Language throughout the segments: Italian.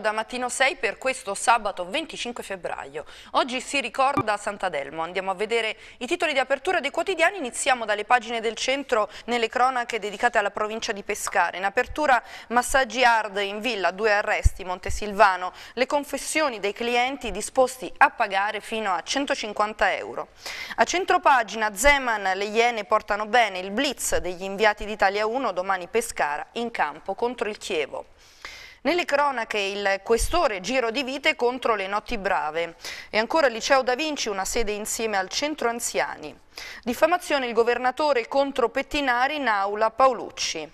da Mattino 6 per questo sabato 25 febbraio. Oggi si ricorda Sant'Adelmo, andiamo a vedere i titoli di apertura dei quotidiani, iniziamo dalle pagine del centro nelle cronache dedicate alla provincia di Pescara. In apertura massaggi hard in villa, due arresti, Montesilvano, le confessioni dei clienti disposti a pagare fino a 150 euro. A centropagina Zeman le Iene portano bene il blitz degli inviati d'Italia 1 domani Pescara in campo contro il Chievo. Nelle cronache il questore giro di vite contro le notti brave e ancora il liceo da Vinci una sede insieme al centro anziani. Diffamazione il governatore contro Pettinari in aula Paolucci.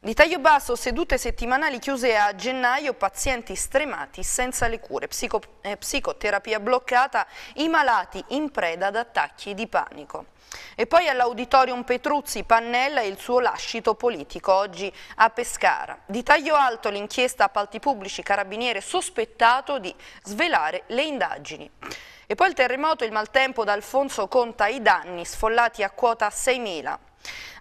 Di taglio basso, sedute settimanali chiuse a gennaio, pazienti stremati senza le cure, Psico, eh, psicoterapia bloccata, i malati in preda ad attacchi di panico. E poi all'auditorium Petruzzi Pannella e il suo lascito politico, oggi a Pescara. Di taglio alto l'inchiesta appalti pubblici carabiniere sospettato di svelare le indagini. E poi il terremoto e il maltempo d'Alfonso conta i danni sfollati a quota 6.000.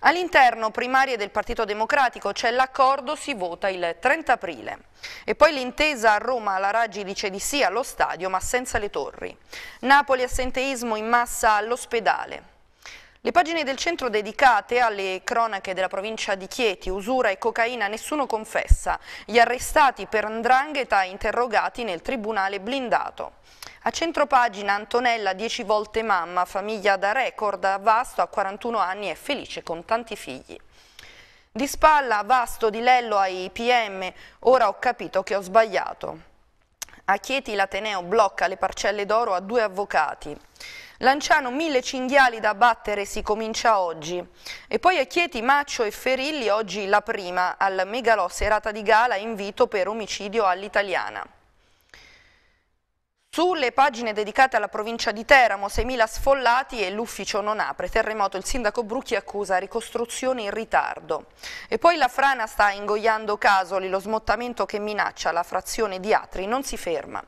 All'interno primarie del Partito Democratico c'è l'accordo, si vota il 30 aprile. E poi l'intesa a Roma, la Raggi dice di sì allo stadio ma senza le torri. Napoli assenteismo in massa all'ospedale. Le pagine del centro dedicate alle cronache della provincia di Chieti, usura e cocaina nessuno confessa, gli arrestati per ndrangheta interrogati nel tribunale blindato. A centro pagina Antonella, 10 volte mamma, famiglia da record, a Vasto a 41 anni è felice con tanti figli. Di spalla Vasto di Lello ai PM, ora ho capito che ho sbagliato. A Chieti l'Ateneo blocca le parcelle d'oro a due avvocati. Lanciano mille cinghiali da battere si comincia oggi. E poi a Chieti, Maccio e Ferilli, oggi la prima, al Megalò serata di gala invito per omicidio all'italiana. Sulle pagine dedicate alla provincia di Teramo, 6.000 sfollati e l'ufficio non apre. Terremoto, il sindaco Brucchi accusa ricostruzione in ritardo. E poi la frana sta ingoiando Casoli, lo smottamento che minaccia la frazione di Atri non si ferma.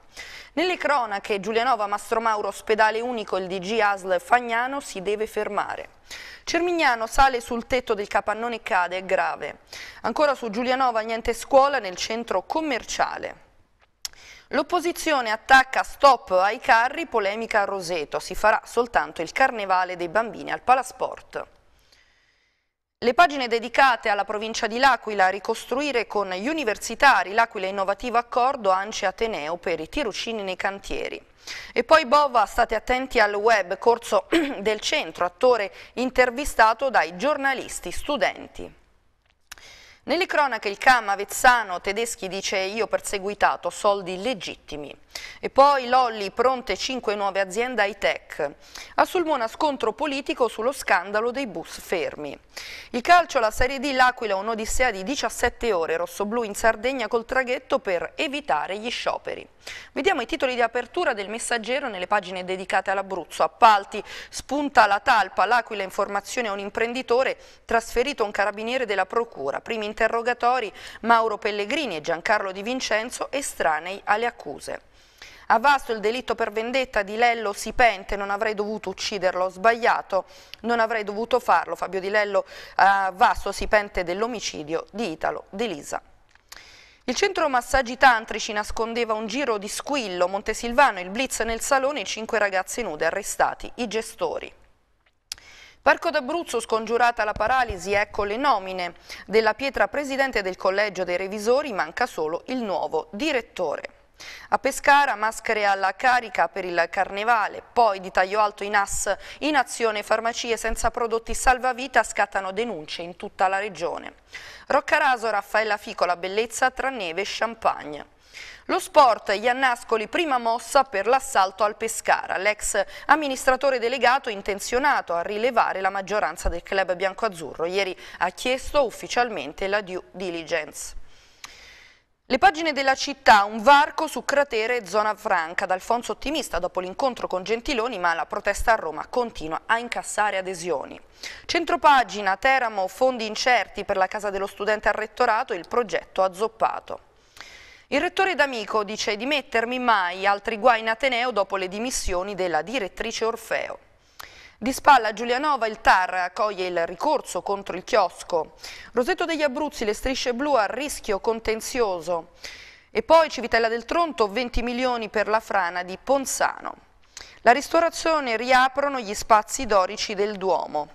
Nelle cronache Giulianova, Mastromauro, ospedale unico, il DG ASL Fagnano si deve fermare. Cermignano sale sul tetto del capannone e cade, è grave. Ancora su Giulianova niente scuola nel centro commerciale. L'opposizione attacca stop ai carri, polemica a Roseto, si farà soltanto il carnevale dei bambini al Palasport. Le pagine dedicate alla provincia di L'Aquila a ricostruire con gli universitari l'Aquila Innovativo Accordo Ance Ateneo per i tirocini nei cantieri. E poi Bova, state attenti al web, corso del centro, attore intervistato dai giornalisti studenti. Nelle cronache il CAM Avezzano Tedeschi dice io perseguitato, soldi illegittimi. E poi Lolli, pronte 5 nuove aziende high-tech. A Sulmona scontro politico sullo scandalo dei bus fermi. Il calcio, la Serie D, l'Aquila, un'odissea di 17 ore, rossoblù in Sardegna col traghetto per evitare gli scioperi. Vediamo i titoli di apertura del messaggero nelle pagine dedicate all'Abruzzo. Appalti, spunta la talpa, l'Aquila informazione a un imprenditore, trasferito un carabiniere della procura. Primi interrogatori Mauro Pellegrini e Giancarlo Di Vincenzo estranei alle accuse. A Vasto il delitto per vendetta di Lello si pente, non avrei dovuto ucciderlo, ho sbagliato, non avrei dovuto farlo. Fabio Di Lello a eh, Vasto si pente dell'omicidio di Italo De Lisa. Il centro massaggi tantrici nascondeva un giro di squillo, Montesilvano, il blitz nel salone, i cinque ragazze nude arrestati, i gestori. Parco d'Abruzzo scongiurata la paralisi, ecco le nomine. Della Pietra presidente del collegio dei revisori manca solo il nuovo direttore. A Pescara maschere alla carica per il carnevale, poi di taglio alto in AS, in azione farmacie senza prodotti salvavita scattano denunce in tutta la regione. Roccaraso, Raffaella Ficola, bellezza tra neve e champagne. Lo sport, Iannascoli, prima mossa per l'assalto al Pescara. L'ex amministratore delegato intenzionato a rilevare la maggioranza del club biancoazzurro. Ieri ha chiesto ufficialmente la due diligence. Le pagine della città, un varco su cratere e zona franca. Ad Alfonso ottimista dopo l'incontro con Gentiloni, ma la protesta a Roma continua a incassare adesioni. Centropagina, Teramo, fondi incerti per la casa dello studente al rettorato, il progetto azzoppato. Il rettore D'Amico dice di mettermi mai altri guai in Ateneo dopo le dimissioni della direttrice Orfeo. Di spalla Giulianova il TAR accoglie il ricorso contro il chiosco. Rosetto degli Abruzzi le strisce blu a rischio contenzioso. E poi Civitella del Tronto 20 milioni per la frana di Ponzano. La ristorazione riaprono gli spazi dorici del Duomo.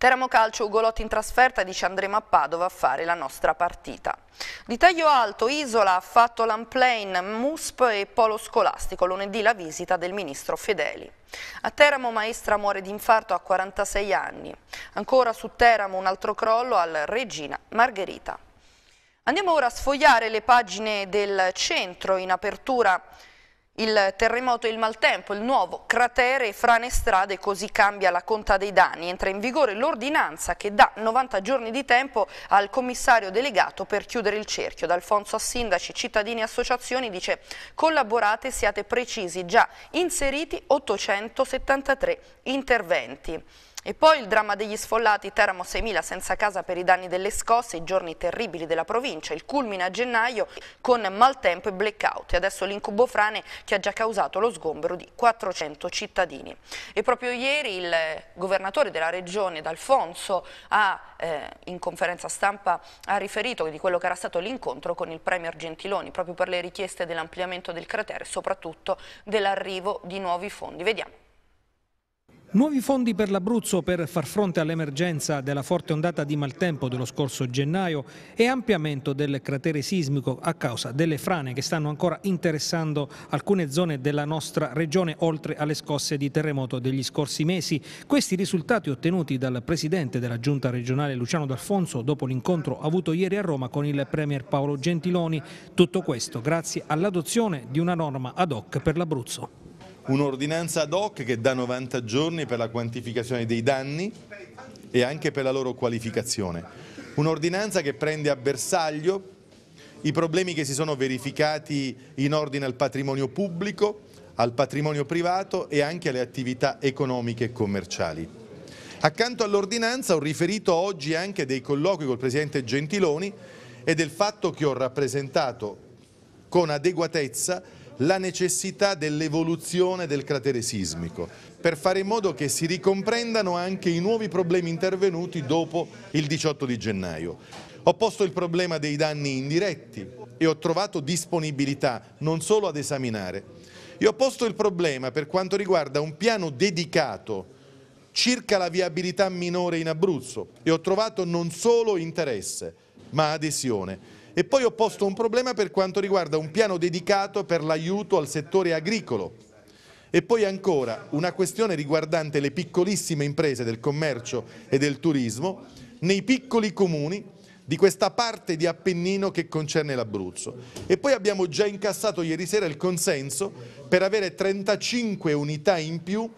Teramo Calcio Ugolotti in trasferta dice andremo a Padova a fare la nostra partita. Di taglio alto Isola ha fatto l'unplane MUSP e Polo Scolastico, lunedì la visita del ministro Fedeli. A Teramo maestra muore di infarto a 46 anni. Ancora su Teramo un altro crollo al Regina Margherita. Andiamo ora a sfogliare le pagine del centro in apertura il terremoto e il maltempo, il nuovo cratere e frane strade, così cambia la conta dei danni. Entra in vigore l'ordinanza che dà 90 giorni di tempo al commissario delegato per chiudere il cerchio. D'Alfonso a sindaci, cittadini e associazioni dice collaborate siate precisi, già inseriti 873 interventi. E poi il dramma degli sfollati, Teramo 6.000 senza casa per i danni delle scosse, i giorni terribili della provincia, il culmine a gennaio con maltempo e blackout e adesso l'incubo frane che ha già causato lo sgombero di 400 cittadini. E proprio ieri il governatore della regione D'Alfonso ha eh, in conferenza stampa ha riferito di quello che era stato l'incontro con il Premier Gentiloni proprio per le richieste dell'ampliamento del cratere e soprattutto dell'arrivo di nuovi fondi. Vediamo. Nuovi fondi per l'Abruzzo per far fronte all'emergenza della forte ondata di maltempo dello scorso gennaio e ampliamento del cratere sismico a causa delle frane che stanno ancora interessando alcune zone della nostra regione oltre alle scosse di terremoto degli scorsi mesi. Questi risultati ottenuti dal presidente della giunta regionale Luciano D'Alfonso dopo l'incontro avuto ieri a Roma con il premier Paolo Gentiloni. Tutto questo grazie all'adozione di una norma ad hoc per l'Abruzzo un'ordinanza ad hoc che dà 90 giorni per la quantificazione dei danni e anche per la loro qualificazione. Un'ordinanza che prende a bersaglio i problemi che si sono verificati in ordine al patrimonio pubblico, al patrimonio privato e anche alle attività economiche e commerciali. Accanto all'ordinanza ho riferito oggi anche dei colloqui col Presidente Gentiloni e del fatto che ho rappresentato con adeguatezza la necessità dell'evoluzione del cratere sismico per fare in modo che si ricomprendano anche i nuovi problemi intervenuti dopo il 18 di gennaio. Ho posto il problema dei danni indiretti e ho trovato disponibilità non solo ad esaminare. E ho posto il problema per quanto riguarda un piano dedicato circa la viabilità minore in Abruzzo e ho trovato non solo interesse ma adesione. E poi ho posto un problema per quanto riguarda un piano dedicato per l'aiuto al settore agricolo. E poi ancora una questione riguardante le piccolissime imprese del commercio e del turismo nei piccoli comuni di questa parte di Appennino che concerne l'Abruzzo. E poi abbiamo già incassato ieri sera il consenso per avere 35 unità in più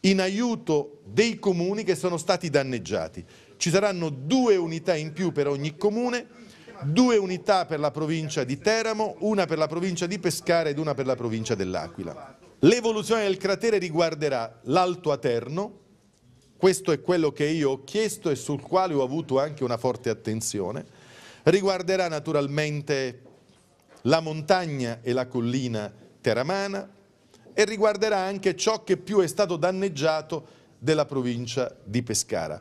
in aiuto dei comuni che sono stati danneggiati. Ci saranno due unità in più per ogni comune due unità per la provincia di Teramo, una per la provincia di Pescara ed una per la provincia dell'Aquila. L'evoluzione del cratere riguarderà l'Alto Aterno, questo è quello che io ho chiesto e sul quale ho avuto anche una forte attenzione, riguarderà naturalmente la montagna e la collina teramana e riguarderà anche ciò che più è stato danneggiato della provincia di Pescara.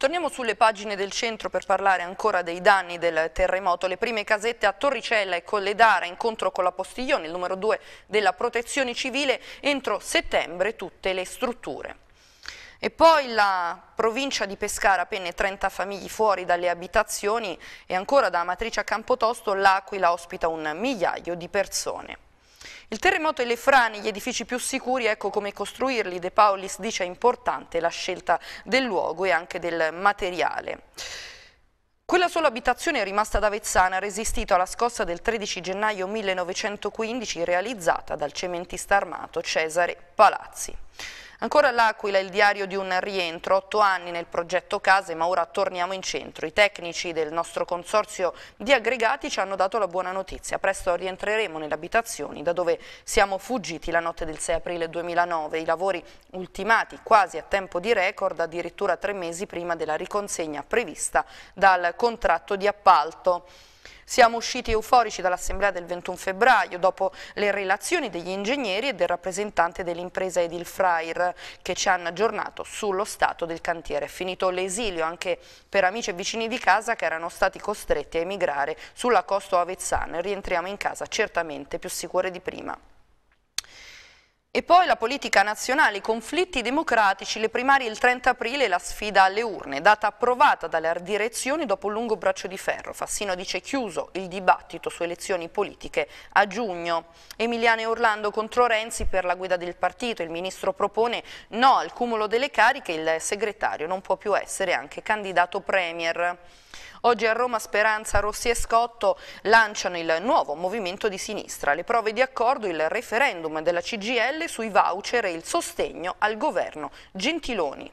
Torniamo sulle pagine del centro per parlare ancora dei danni del terremoto. Le prime casette a Torricella e Colledara, incontro con la Postiglione, il numero 2 della protezione civile, entro settembre tutte le strutture. E poi la provincia di Pescara, appena 30 famiglie fuori dalle abitazioni e ancora da Amatrice a Campotosto l'Aquila ospita un migliaio di persone. Il terremoto e le frane, gli edifici più sicuri, ecco come costruirli. De Paulis dice è importante la scelta del luogo e anche del materiale. Quella sola abitazione rimasta ad Avezzana ha resistito alla scossa del 13 gennaio 1915 realizzata dal cementista armato Cesare Palazzi. Ancora l'Aquila, il diario di un rientro, otto anni nel progetto case, ma ora torniamo in centro. I tecnici del nostro consorzio di aggregati ci hanno dato la buona notizia. Presto rientreremo nelle abitazioni da dove siamo fuggiti la notte del 6 aprile 2009. I lavori ultimati quasi a tempo di record, addirittura tre mesi prima della riconsegna prevista dal contratto di appalto. Siamo usciti euforici dall'assemblea del 21 febbraio dopo le relazioni degli ingegneri e del rappresentante dell'impresa Edil Frair che ci hanno aggiornato sullo stato del cantiere. È finito l'esilio anche per amici e vicini di casa che erano stati costretti a emigrare sulla costa Avezzana. Rientriamo in casa certamente più sicure di prima. E poi la politica nazionale, i conflitti democratici, le primarie il 30 aprile e la sfida alle urne, data approvata dalle direzioni dopo un lungo braccio di ferro. Fassino dice chiuso il dibattito su elezioni politiche a giugno. Emiliano e Orlando contro Renzi per la guida del partito, il ministro propone no al cumulo delle cariche, il segretario non può più essere anche candidato premier. Oggi a Roma Speranza Rossi e Scotto lanciano il nuovo movimento di sinistra. Le prove di accordo, il referendum della CGL sui voucher e il sostegno al governo Gentiloni.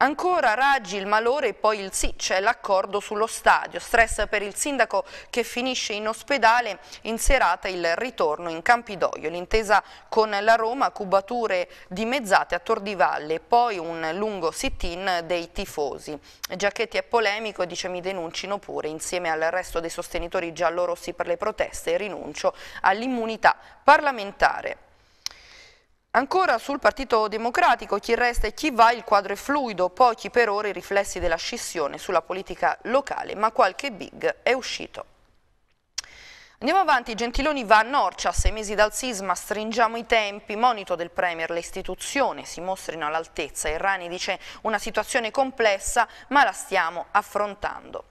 Ancora Raggi, il malore e poi il sì, c'è l'accordo sullo stadio. Stress per il sindaco che finisce in ospedale, in serata il ritorno in Campidoglio. L'intesa con la Roma, cubature dimezzate a Tordivalle, poi un lungo sit-in dei tifosi. Giacchetti è polemico e dice mi denuncino pure, insieme al resto dei sostenitori giallorossi per le proteste rinuncio all'immunità parlamentare. Ancora sul Partito Democratico, chi resta e chi va, il quadro è fluido, pochi per ora i riflessi della scissione sulla politica locale, ma qualche big è uscito. Andiamo avanti, Gentiloni va a Norcia, sei mesi dal sisma, stringiamo i tempi, monito del Premier, le istituzioni si mostrino all'altezza, Errani dice una situazione complessa ma la stiamo affrontando.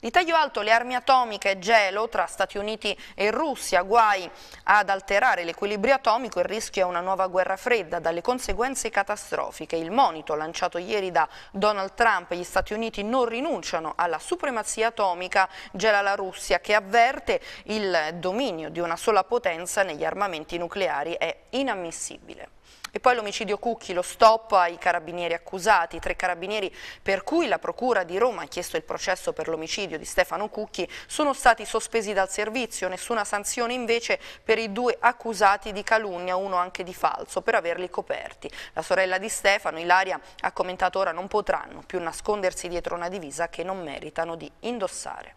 Di taglio alto le armi atomiche, gelo tra Stati Uniti e Russia, guai ad alterare l'equilibrio atomico, il rischio è una nuova guerra fredda dalle conseguenze catastrofiche. Il monito lanciato ieri da Donald Trump, gli Stati Uniti non rinunciano alla supremazia atomica, gela la Russia che avverte il dominio di una sola potenza negli armamenti nucleari è inammissibile. E poi l'omicidio Cucchi, lo stop ai carabinieri accusati, tre carabinieri per cui la Procura di Roma ha chiesto il processo per l'omicidio di Stefano Cucchi, sono stati sospesi dal servizio, nessuna sanzione invece per i due accusati di calunnia, uno anche di falso, per averli coperti. La sorella di Stefano, Ilaria, ha commentato ora non potranno più nascondersi dietro una divisa che non meritano di indossare.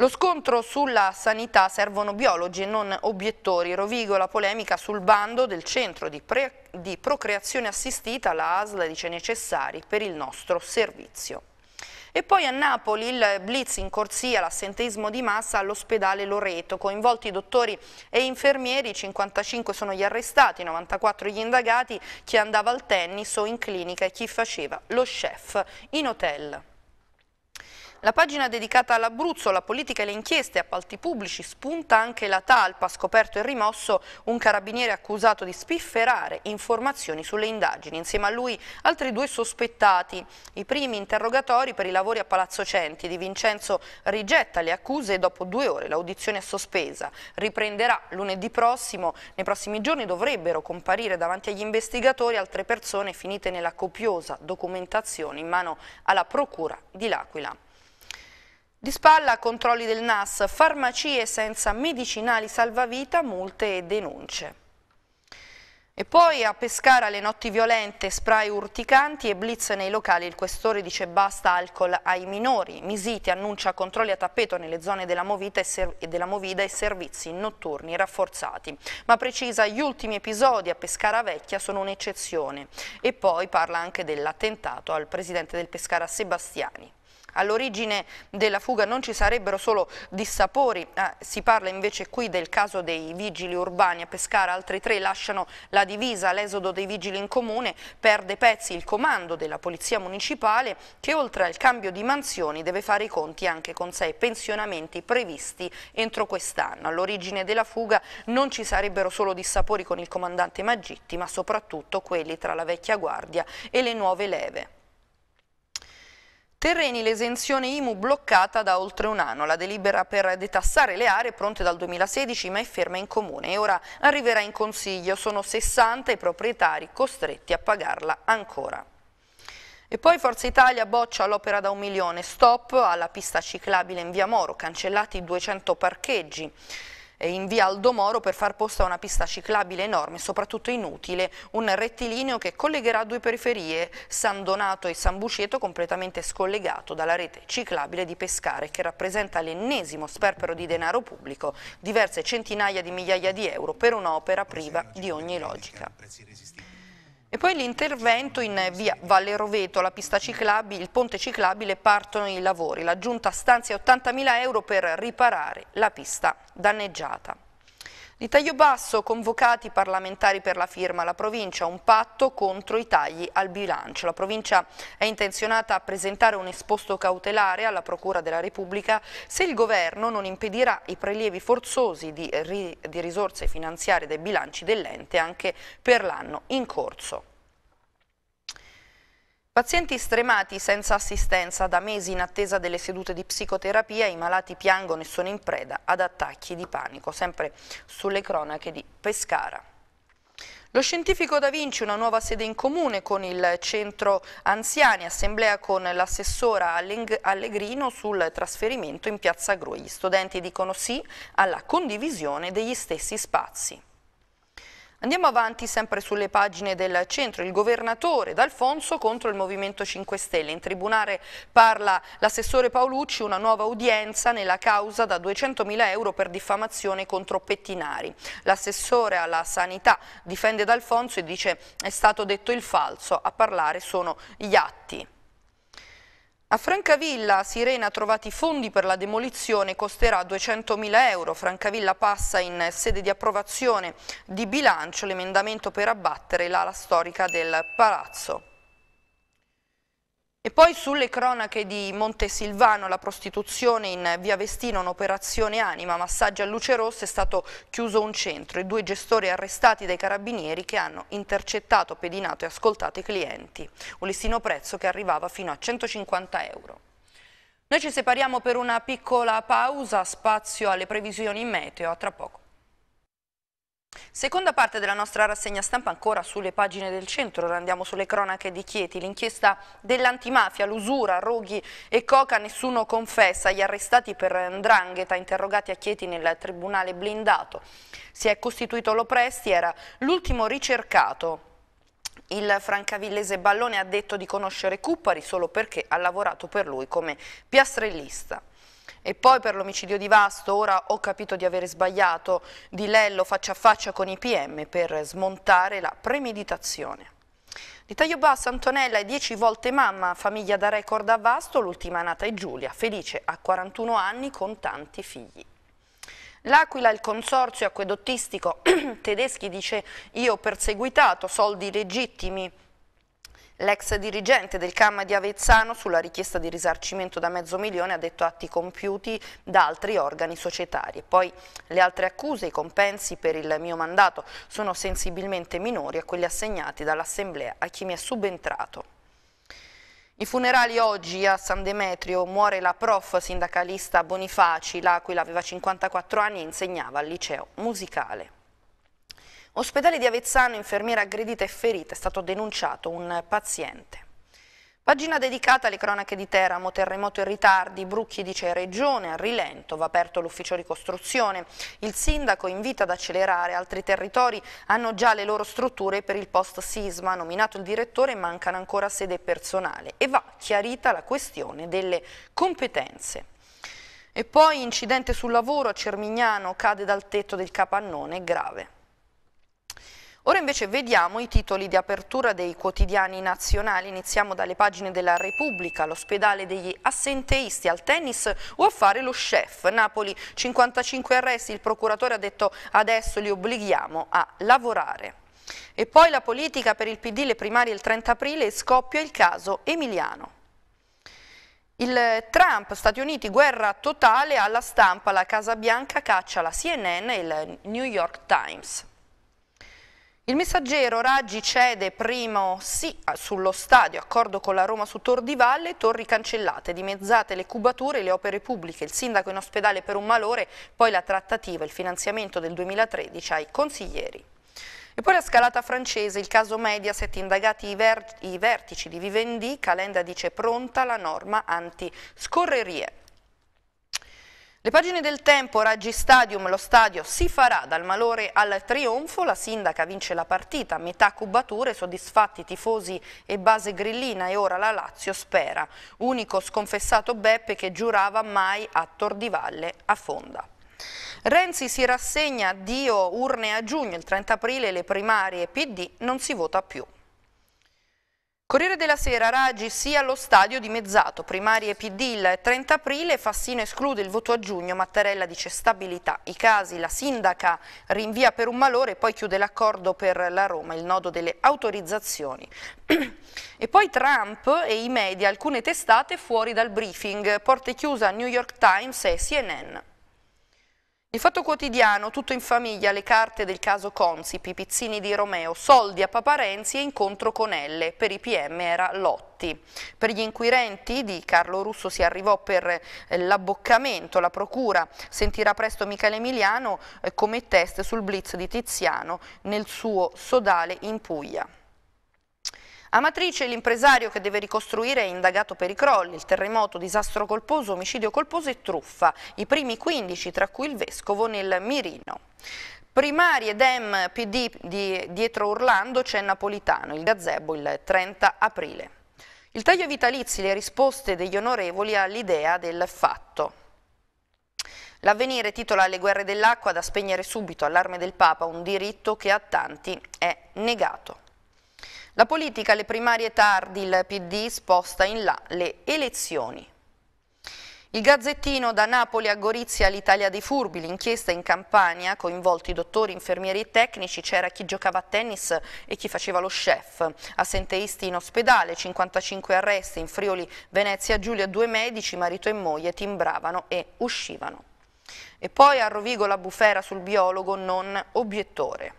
Lo scontro sulla sanità servono biologi e non obiettori. Rovigo la polemica sul bando del centro di, di procreazione assistita, la ASL dice necessari per il nostro servizio. E poi a Napoli il blitz in corsia, l'assenteismo di massa all'ospedale Loreto, coinvolti dottori e infermieri, 55 sono gli arrestati, 94 gli indagati, chi andava al tennis o in clinica e chi faceva lo chef in hotel. La pagina dedicata all'Abruzzo, la politica e le inchieste, appalti pubblici, spunta anche la talpa, scoperto e rimosso un carabiniere accusato di spifferare informazioni sulle indagini. Insieme a lui altri due sospettati. I primi interrogatori per i lavori a Palazzo Centi. Di Vincenzo rigetta le accuse e dopo due ore l'audizione è sospesa. Riprenderà lunedì prossimo. Nei prossimi giorni dovrebbero comparire davanti agli investigatori altre persone finite nella copiosa documentazione in mano alla Procura di L'Aquila. Di spalla, controlli del NAS, farmacie senza medicinali salvavita, multe e denunce. E poi a Pescara le notti violente, spray urticanti e blitz nei locali. Il questore dice basta alcol ai minori. Misiti annuncia controlli a tappeto nelle zone della Movida e, della Movida e servizi notturni rafforzati. Ma precisa gli ultimi episodi a Pescara Vecchia sono un'eccezione. E poi parla anche dell'attentato al presidente del Pescara Sebastiani. All'origine della fuga non ci sarebbero solo dissapori, eh, si parla invece qui del caso dei vigili urbani a Pescara, altri tre lasciano la divisa, l'esodo dei vigili in comune perde pezzi il comando della polizia municipale che oltre al cambio di mansioni deve fare i conti anche con sei pensionamenti previsti entro quest'anno. All'origine della fuga non ci sarebbero solo dissapori con il comandante Magitti ma soprattutto quelli tra la vecchia guardia e le nuove leve. Terreni l'esenzione IMU bloccata da oltre un anno, la delibera per detassare le aree pronte dal 2016 ma è ferma in comune e ora arriverà in consiglio, sono 60 i proprietari costretti a pagarla ancora. E poi Forza Italia boccia l'opera da un milione, stop alla pista ciclabile in Via Moro, cancellati 200 parcheggi. Eh, in via Aldo Moro per far posto a una pista ciclabile enorme, soprattutto inutile, un rettilineo che collegherà due periferie, San Donato e San Buceto, completamente scollegato dalla rete ciclabile di Pescare, che rappresenta l'ennesimo sperpero di denaro pubblico, diverse centinaia di migliaia di euro per un'opera priva di ogni logica. E poi l'intervento in via Valle Roveto, la pista ciclabile, il ponte ciclabile partono i lavori. La giunta stanzia 80.000 euro per riparare la pista danneggiata. Di taglio basso, convocati i parlamentari per la firma alla provincia, un patto contro i tagli al bilancio. La provincia è intenzionata a presentare un esposto cautelare alla Procura della Repubblica se il governo non impedirà i prelievi forzosi di, ri di risorse finanziarie dai bilanci dell'ente anche per l'anno in corso. Pazienti stremati senza assistenza da mesi in attesa delle sedute di psicoterapia, i malati piangono e sono in preda ad attacchi di panico, sempre sulle cronache di Pescara. Lo scientifico Da Vinci, una nuova sede in comune con il centro anziani, assemblea con l'assessora Allegrino sul trasferimento in piazza Groi. Gli studenti dicono sì alla condivisione degli stessi spazi. Andiamo avanti sempre sulle pagine del centro. Il governatore D'Alfonso contro il Movimento 5 Stelle. In tribunale parla l'assessore Paolucci, una nuova udienza nella causa da 200.000 euro per diffamazione contro Pettinari. L'assessore alla sanità difende D'Alfonso e dice è stato detto il falso, a parlare sono gli atti. A Francavilla, a Sirena, trovati fondi per la demolizione, costerà 200.000 euro. Francavilla passa in sede di approvazione di bilancio l'emendamento per abbattere l'ala storica del palazzo. E poi sulle cronache di Montesilvano, la prostituzione in via Vestino, un'operazione anima, massaggio a luce rossa, è stato chiuso un centro e due gestori arrestati dai carabinieri che hanno intercettato, pedinato e ascoltato i clienti. Un listino prezzo che arrivava fino a 150 euro. Noi ci separiamo per una piccola pausa, spazio alle previsioni in meteo, a tra poco. Seconda parte della nostra rassegna stampa ancora sulle pagine del centro, andiamo sulle cronache di Chieti, l'inchiesta dell'antimafia, l'usura, roghi e coca, nessuno confessa, gli arrestati per ndrangheta interrogati a Chieti nel tribunale blindato, si è costituito Lopresti, era l'ultimo ricercato il francavillese Ballone ha detto di conoscere Cuppari solo perché ha lavorato per lui come piastrellista. E poi per l'omicidio di Vasto, ora ho capito di avere sbagliato, di Lello faccia a faccia con i PM per smontare la premeditazione. Di taglio basso Antonella è dieci volte mamma, famiglia da record a Vasto, l'ultima nata è Giulia, felice a 41 anni con tanti figli. L'Aquila, il consorzio acquedottistico tedeschi dice io ho perseguitato soldi legittimi L'ex dirigente del CAM di Avezzano sulla richiesta di risarcimento da mezzo milione ha detto atti compiuti da altri organi societari. Poi le altre accuse, i compensi per il mio mandato sono sensibilmente minori a quelli assegnati dall'Assemblea a chi mi è subentrato. I funerali oggi a San Demetrio muore la prof sindacalista Bonifaci, la quale aveva 54 anni e insegnava al liceo musicale. Ospedale di Avezzano, infermiera aggredita e ferita, è stato denunciato un paziente. Pagina dedicata alle cronache di Teramo, terremoto e ritardi, Brucchi dice regione a rilento, va aperto l'ufficio ricostruzione. Il sindaco invita ad accelerare, altri territori hanno già le loro strutture per il post sisma, nominato il direttore mancano ancora sede personale e va chiarita la questione delle competenze. E poi incidente sul lavoro a Cermignano, cade dal tetto del capannone, grave. Ora invece vediamo i titoli di apertura dei quotidiani nazionali. Iniziamo dalle pagine della Repubblica, l'ospedale degli assenteisti al tennis o a fare lo chef. Napoli 55 arresti, il procuratore ha detto adesso li obblighiamo a lavorare. E poi la politica per il PD, le primarie il 30 aprile e scoppia il caso Emiliano. Il Trump, Stati Uniti, guerra totale alla stampa, la Casa Bianca caccia la CNN e il New York Times. Il messaggero Raggi cede primo sì sullo stadio, accordo con la Roma su Tor di Valle, torri cancellate, dimezzate le cubature, le opere pubbliche, il sindaco in ospedale per un malore, poi la trattativa, il finanziamento del 2013 ai consiglieri. E poi la scalata francese, il caso Mediaset, indagati i, ver i vertici di Vivendi, Calenda dice pronta la norma anti-scorrerie. Le pagine del tempo, Raggi Stadium, lo stadio si farà dal malore al trionfo, la sindaca vince la partita, metà cubature, soddisfatti tifosi e base grillina e ora la Lazio spera. Unico sconfessato Beppe che giurava mai a Tor di Valle a Fonda. Renzi si rassegna, addio urne a giugno, il 30 aprile le primarie PD non si vota più. Corriere della Sera, Raggi sia allo stadio di Mezzato, primarie PD il 30 aprile, Fassino esclude il voto a giugno, Mattarella dice stabilità, i casi, la sindaca rinvia per un malore e poi chiude l'accordo per la Roma, il nodo delle autorizzazioni. e poi Trump e i media, alcune testate fuori dal briefing, porte chiuse a New York Times e CNN. Il fatto quotidiano, tutto in famiglia, le carte del caso Consipi, Pizzini di Romeo, soldi a Papa e incontro con Elle, per i PM era Lotti. Per gli inquirenti di Carlo Russo si arrivò per eh, l'abboccamento, la procura sentirà presto Michele Emiliano eh, come test sul blitz di Tiziano nel suo sodale in Puglia. Amatrice, l'impresario che deve ricostruire è indagato per i crolli, il terremoto, disastro colposo, omicidio colposo e truffa, i primi 15 tra cui il vescovo nel Mirino. Primarie Dem PD di dietro Orlando c'è Napolitano, il gazebo il 30 aprile. Il taglio vitalizi, le risposte degli onorevoli all'idea del fatto. L'avvenire titola Le guerre dell'acqua da spegnere subito, allarme del Papa, un diritto che a tanti è negato. La politica le primarie tardi, il PD sposta in là le elezioni. Il Gazzettino da Napoli a Gorizia l'Italia dei furbi, l'inchiesta in Campania, coinvolti dottori, infermieri e tecnici, c'era chi giocava a tennis e chi faceva lo chef, assenteisti in ospedale, 55 arresti in Friuli, Venezia, Giulia, due medici, marito e moglie timbravano e uscivano. E poi a Rovigo la bufera sul biologo non obiettore.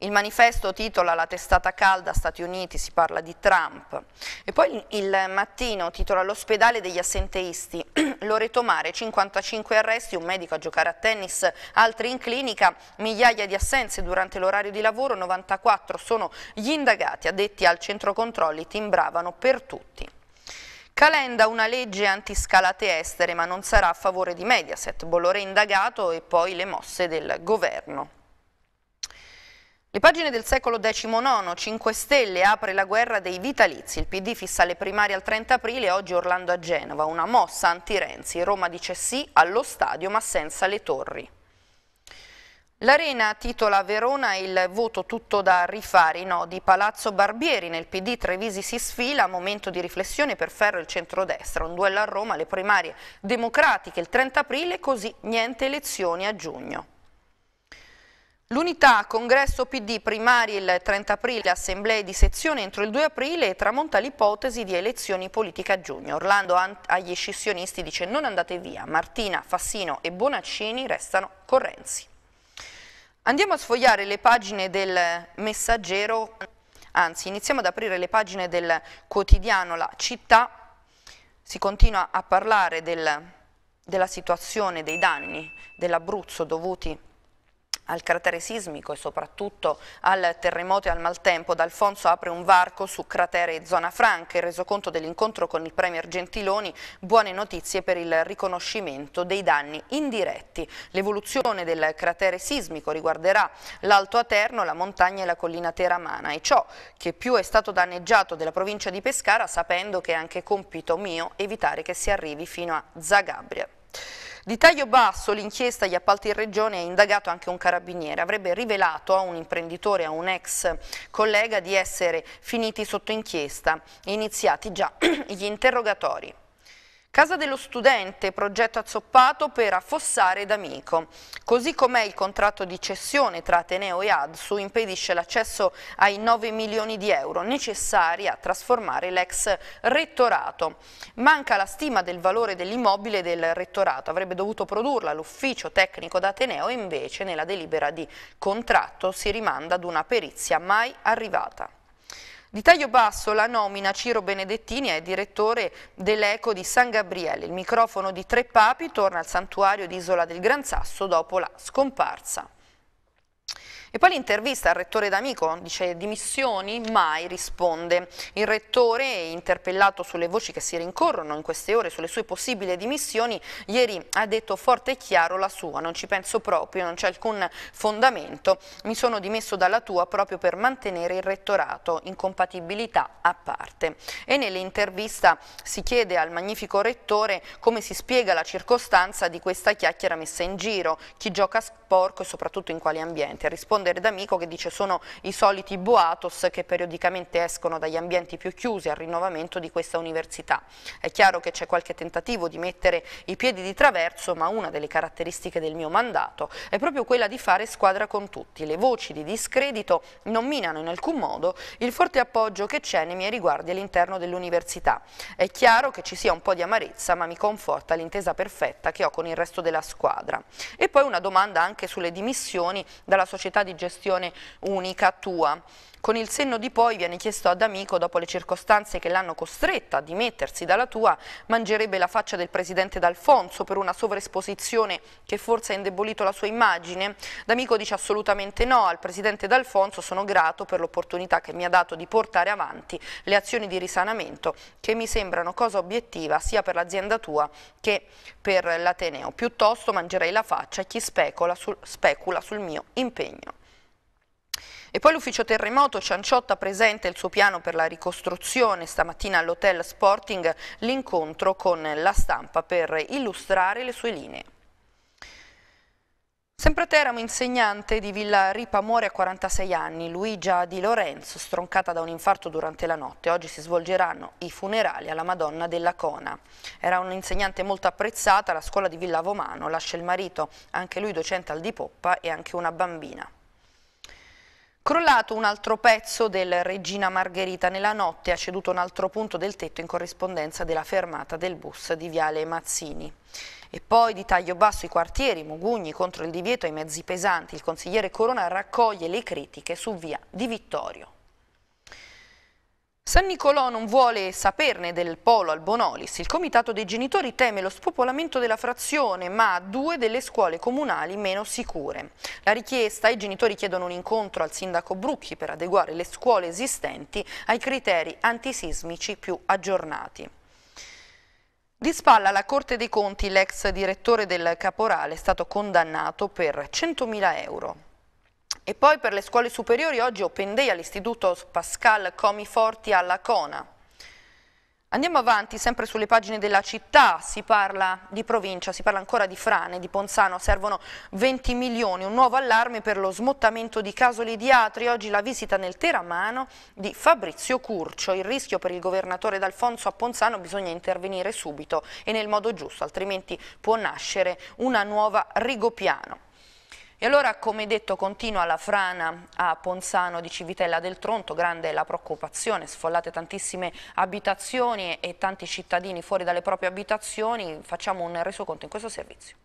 Il manifesto titola la testata calda Stati Uniti, si parla di Trump. E poi il mattino titola l'ospedale degli assenteisti, Loreto Mare, 55 arresti, un medico a giocare a tennis, altri in clinica, migliaia di assenze durante l'orario di lavoro, 94 sono gli indagati addetti al centro controlli, timbravano per tutti. Calenda una legge antiscalate estere ma non sarà a favore di Mediaset, Bollore indagato e poi le mosse del governo. Le pagine del secolo XIX, 5 Stelle apre la guerra dei vitalizi, il PD fissa le primarie al 30 aprile, oggi Orlando a Genova, una mossa anti-Renzi, Roma dice sì allo stadio ma senza le torri. L'Arena titola Verona il voto tutto da rifare, no, di Palazzo Barbieri, nel PD Trevisi si sfila, momento di riflessione per Ferro e il centrodestra, un duello a Roma, le primarie democratiche il 30 aprile, così niente elezioni a giugno. L'unità congresso PD primari il 30 aprile, assemblee di sezione entro il 2 aprile e tramonta l'ipotesi di elezioni politica a giugno. Orlando agli scissionisti dice non andate via, Martina, Fassino e Bonaccini restano correnzi. Andiamo a sfogliare le pagine del messaggero, anzi iniziamo ad aprire le pagine del quotidiano La Città, si continua a parlare del, della situazione, dei danni dell'Abruzzo dovuti al cratere sismico e soprattutto al terremoto e al maltempo, D'Alfonso apre un varco su cratere e zona franca. Il resoconto dell'incontro con il Premier Gentiloni, buone notizie per il riconoscimento dei danni indiretti. L'evoluzione del cratere sismico riguarderà l'Alto Aterno, la montagna e la collina Teramana e ciò che più è stato danneggiato della provincia di Pescara sapendo che è anche compito mio evitare che si arrivi fino a Zagabria. Di taglio basso l'inchiesta agli appalti in regione ha indagato anche un carabiniere. Avrebbe rivelato a un imprenditore, a un ex collega, di essere finiti sotto inchiesta e iniziati già gli interrogatori. Casa dello studente, progetto azzoppato per affossare D'Amico. Così com'è il contratto di cessione tra Ateneo e ADSU impedisce l'accesso ai 9 milioni di euro necessari a trasformare l'ex rettorato. Manca la stima del valore dell'immobile del rettorato, avrebbe dovuto produrla l'ufficio tecnico d'Ateneo e invece nella delibera di contratto si rimanda ad una perizia mai arrivata. Di taglio basso la nomina Ciro Benedettini è direttore dell'Eco di San Gabriele. Il microfono di Tre Papi torna al santuario di Isola del Gran Sasso dopo la scomparsa. E poi l'intervista al rettore D'Amico dice dimissioni? Mai risponde. Il rettore, interpellato sulle voci che si rincorrono in queste ore sulle sue possibili dimissioni, ieri ha detto forte e chiaro la sua, non ci penso proprio, non c'è alcun fondamento, mi sono dimesso dalla tua proprio per mantenere il rettorato, incompatibilità a parte. E nell'intervista si chiede al magnifico rettore come si spiega la circostanza di questa chiacchiera messa in giro, chi gioca sporco e soprattutto in quali ambienti. Risponde rispondere D'Amico che dice sono i soliti boatos che periodicamente escono dagli ambienti più chiusi al rinnovamento di questa università. È chiaro che c'è qualche tentativo di mettere i piedi di traverso, ma una delle caratteristiche del mio mandato è proprio quella di fare squadra con tutti. Le voci di discredito non minano in alcun modo il forte appoggio che c'è nei miei riguardi all'interno dell'università. È chiaro che ci sia un po' di amarezza, ma mi conforta l'intesa perfetta che ho con il resto della squadra. E poi una domanda anche sulle dimissioni dalla società di di gestione unica tua. Con il senno di poi viene chiesto ad Amico, dopo le circostanze che l'hanno costretta a dimettersi dalla tua, mangerebbe la faccia del presidente D'Alfonso per una sovraesposizione che forse ha indebolito la sua immagine? D'Amico dice assolutamente no, al presidente D'Alfonso sono grato per l'opportunità che mi ha dato di portare avanti le azioni di risanamento che mi sembrano cosa obiettiva sia per l'azienda tua che per l'Ateneo. Piuttosto mangerei la faccia a chi specula sul, specula sul mio impegno. E poi l'ufficio terremoto Cianciotta presenta il suo piano per la ricostruzione stamattina all'Hotel Sporting l'incontro con la stampa per illustrare le sue linee. Sempre Teramo, insegnante di Villa Ripa, muore a 46 anni. Luigia Di Lorenzo, stroncata da un infarto durante la notte. Oggi si svolgeranno i funerali alla Madonna della Cona. Era un'insegnante molto apprezzata alla scuola di Villa Vomano. Lascia il marito, anche lui docente al di Poppa, e anche una bambina. Crollato un altro pezzo del Regina Margherita nella notte ha ceduto un altro punto del tetto in corrispondenza della fermata del bus di Viale Mazzini. E poi di taglio basso i quartieri, Mugugni contro il divieto ai mezzi pesanti, il consigliere Corona raccoglie le critiche su via di Vittorio. San Nicolò non vuole saperne del polo al Bonolis. Il comitato dei genitori teme lo spopolamento della frazione, ma due delle scuole comunali meno sicure. La richiesta, i genitori chiedono un incontro al sindaco Brucchi per adeguare le scuole esistenti ai criteri antisismici più aggiornati. Di spalla alla Corte dei Conti l'ex direttore del Caporale è stato condannato per 100.000 euro. E poi per le scuole superiori oggi Open Day all'Istituto Pascal Comiforti alla Cona. Andiamo avanti, sempre sulle pagine della città, si parla di provincia, si parla ancora di frane, di Ponzano, servono 20 milioni, un nuovo allarme per lo smottamento di casoli di atri, oggi la visita nel Teramano di Fabrizio Curcio, il rischio per il governatore D'Alfonso a Ponzano bisogna intervenire subito e nel modo giusto, altrimenti può nascere una nuova Rigopiano. E allora, come detto, continua la frana a Ponzano di Civitella del Tronto, grande la preoccupazione, sfollate tantissime abitazioni e tanti cittadini fuori dalle proprie abitazioni, facciamo un resoconto in questo servizio.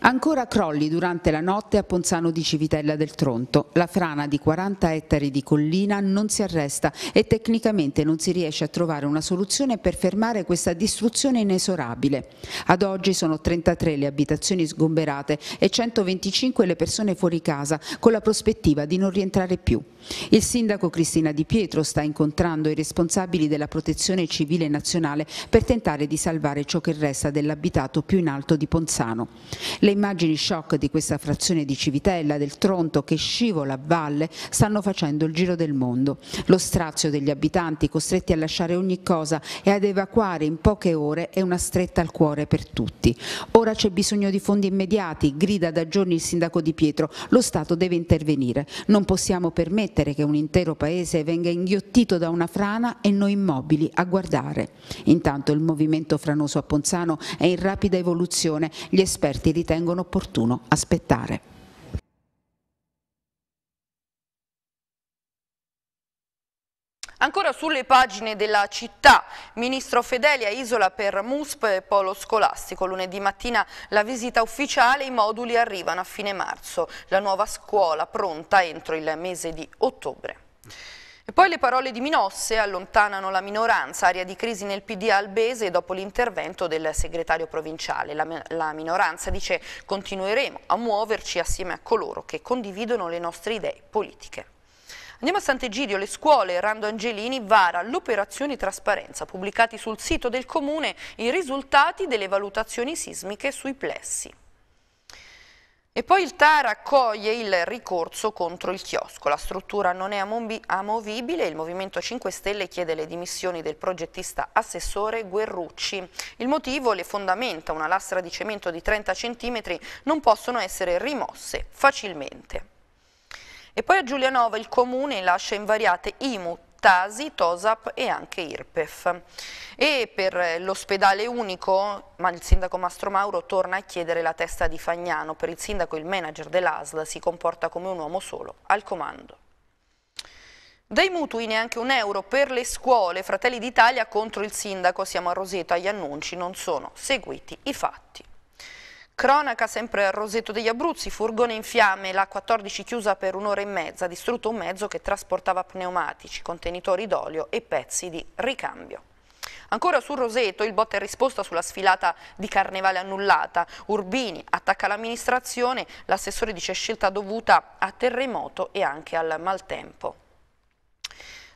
Ancora crolli durante la notte a Ponzano di Civitella del Tronto. La frana di 40 ettari di collina non si arresta e tecnicamente non si riesce a trovare una soluzione per fermare questa distruzione inesorabile. Ad oggi sono 33 le abitazioni sgomberate e 125 le persone fuori casa con la prospettiva di non rientrare più. Il sindaco Cristina Di Pietro sta incontrando i responsabili della protezione civile nazionale per tentare di salvare ciò che resta dell'abitato più in alto di Ponzano. Le immagini shock di questa frazione di Civitella, del Tronto che scivola a valle, stanno facendo il giro del mondo. Lo strazio degli abitanti costretti a lasciare ogni cosa e ad evacuare in poche ore è una stretta al cuore per tutti. Ora c'è bisogno di fondi immediati, grida da giorni il sindaco Di Pietro, lo Stato deve intervenire. Non possiamo permettere che un intero paese venga inghiottito da una frana e noi immobili a guardare. Intanto il movimento franoso a Ponzano è in rapida evoluzione, gli esperti ritengono ritengono opportuno aspettare. Ancora sulle pagine della città, Ministro Fedeli a Isola per MUSP e Polo Scolastico. Lunedì mattina la visita ufficiale, i moduli arrivano a fine marzo. La nuova scuola pronta entro il mese di ottobre. E poi le parole di Minosse allontanano la minoranza, area di crisi nel PD albese dopo l'intervento del segretario provinciale. La, la, minoranza dice continueremo a muoverci assieme a coloro che condividono le nostre idee politiche. Andiamo a Sant'Egidio, le scuole Rando Angelini vara l'operazione trasparenza, pubblicati sul sito del comune i risultati delle valutazioni sismiche sui plessi. E poi il TAR accoglie il ricorso contro il chiosco. La struttura non è amovibile il Movimento 5 Stelle chiede le dimissioni del progettista assessore Guerrucci. Il motivo le fondamenta, una lastra di cemento di 30 cm non possono essere rimosse facilmente. E poi a Giulianova il comune lascia invariate IMU, Tasi, Tosap e anche IRPEF. E per l'ospedale unico ma il sindaco Mastro Mauro torna a chiedere la testa di Fagnano. Per il sindaco il manager dell'ASL si comporta come un uomo solo al comando. Dai mutui neanche un euro per le scuole, Fratelli d'Italia contro il sindaco, siamo a Roseto, agli annunci non sono seguiti i fatti. Cronaca sempre a Roseto degli Abruzzi, furgone in fiamme, la 14 chiusa per un'ora e mezza, distrutto un mezzo che trasportava pneumatici, contenitori d'olio e pezzi di ricambio. Ancora sul Roseto il botta è risposta sulla sfilata di Carnevale annullata. Urbini attacca l'amministrazione, l'assessore dice scelta dovuta a terremoto e anche al maltempo.